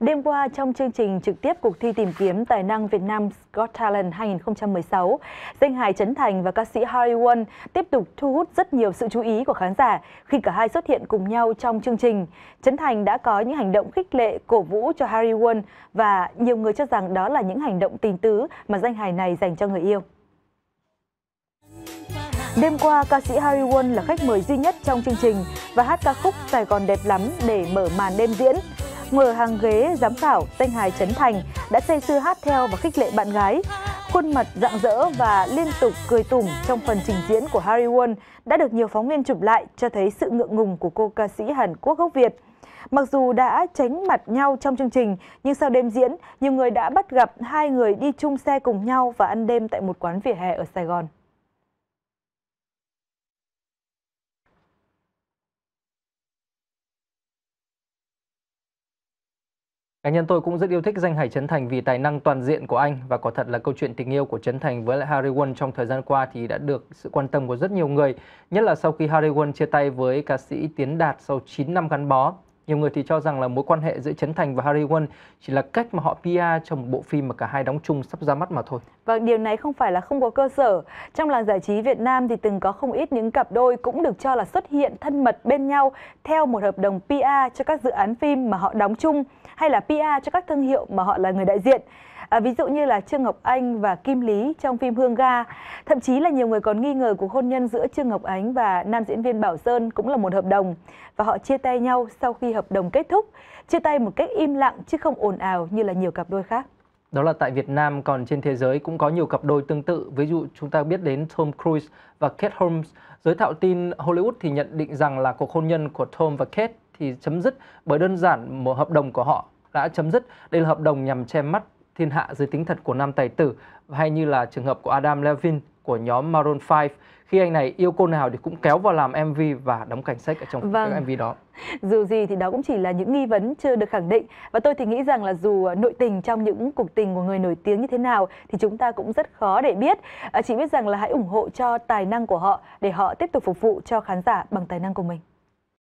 Đêm qua, trong chương trình trực tiếp cuộc thi tìm kiếm tài năng Việt Nam Got Talent 2016, danh hài Trấn Thành và ca sĩ Harry Won tiếp tục thu hút rất nhiều sự chú ý của khán giả khi cả hai xuất hiện cùng nhau trong chương trình. Trấn Thành đã có những hành động khích lệ, cổ vũ cho Harry Won và nhiều người cho rằng đó là những hành động tình tứ mà danh hài này dành cho người yêu. Đêm qua, ca sĩ Harry Won là khách mời duy nhất trong chương trình và hát ca khúc Sài Gòn đẹp lắm để mở màn đêm diễn ngồi hàng ghế giám khảo danh hài Trấn Thành đã say sưa hát theo và khích lệ bạn gái. Khuôn mặt rạng rỡ và liên tục cười tủm trong phần trình diễn của Harry Won đã được nhiều phóng viên chụp lại cho thấy sự ngượng ngùng của cô ca sĩ Hàn Quốc gốc Việt. Mặc dù đã tránh mặt nhau trong chương trình, nhưng sau đêm diễn, nhiều người đã bắt gặp hai người đi chung xe cùng nhau và ăn đêm tại một quán vỉa hè ở Sài Gòn. Cá nhân tôi cũng rất yêu thích danh Hải Trấn Thành vì tài năng toàn diện của anh và có thật là câu chuyện tình yêu của Trấn Thành với lại Harry Won trong thời gian qua thì đã được sự quan tâm của rất nhiều người, nhất là sau khi Harry Won chia tay với ca sĩ Tiến Đạt sau 9 năm gắn bó. Nhiều người thì cho rằng là mối quan hệ giữa Trấn Thành và Harry Won chỉ là cách mà họ PR trong một bộ phim mà cả hai đóng chung sắp ra mắt mà thôi. Vâng, điều này không phải là không có cơ sở. Trong làng giải trí Việt Nam thì từng có không ít những cặp đôi cũng được cho là xuất hiện thân mật bên nhau theo một hợp đồng PR cho các dự án phim mà họ đóng chung hay là PR cho các thương hiệu mà họ là người đại diện à, ví dụ như là Trương Ngọc Anh và Kim Lý trong phim Hương Ga. Thậm chí là nhiều người còn nghi ngờ cuộc hôn nhân giữa Trương Ngọc Ánh và nam diễn viên Bảo Sơn cũng là một hợp đồng và họ chia tay nhau sau khi hợp đồng kết thúc, chia tay một cách im lặng chứ không ồn ào như là nhiều cặp đôi khác. Đó là tại Việt Nam, còn trên thế giới cũng có nhiều cặp đôi tương tự. Ví dụ chúng ta biết đến Tom Cruise và Kate Holmes. Giới thạo tin Hollywood thì nhận định rằng là cuộc hôn nhân của Tom và Kate thì chấm dứt bởi đơn giản một hợp đồng của họ đã chấm dứt. Đây là hợp đồng nhằm che mắt thiên hạ dưới tính thật của nam tài tử hay như là trường hợp của Adam Levine của nhóm Maroon 5 khi anh này yêu cô nào thì cũng kéo vào làm MV và đóng cảnh sách ở trong vâng. các MV đó. Dù gì thì đó cũng chỉ là những nghi vấn chưa được khẳng định và tôi thì nghĩ rằng là dù à, nội tình trong những cuộc tình của người nổi tiếng như thế nào thì chúng ta cũng rất khó để biết. À, chỉ biết rằng là hãy ủng hộ cho tài năng của họ để họ tiếp tục phục vụ cho khán giả bằng tài năng của mình.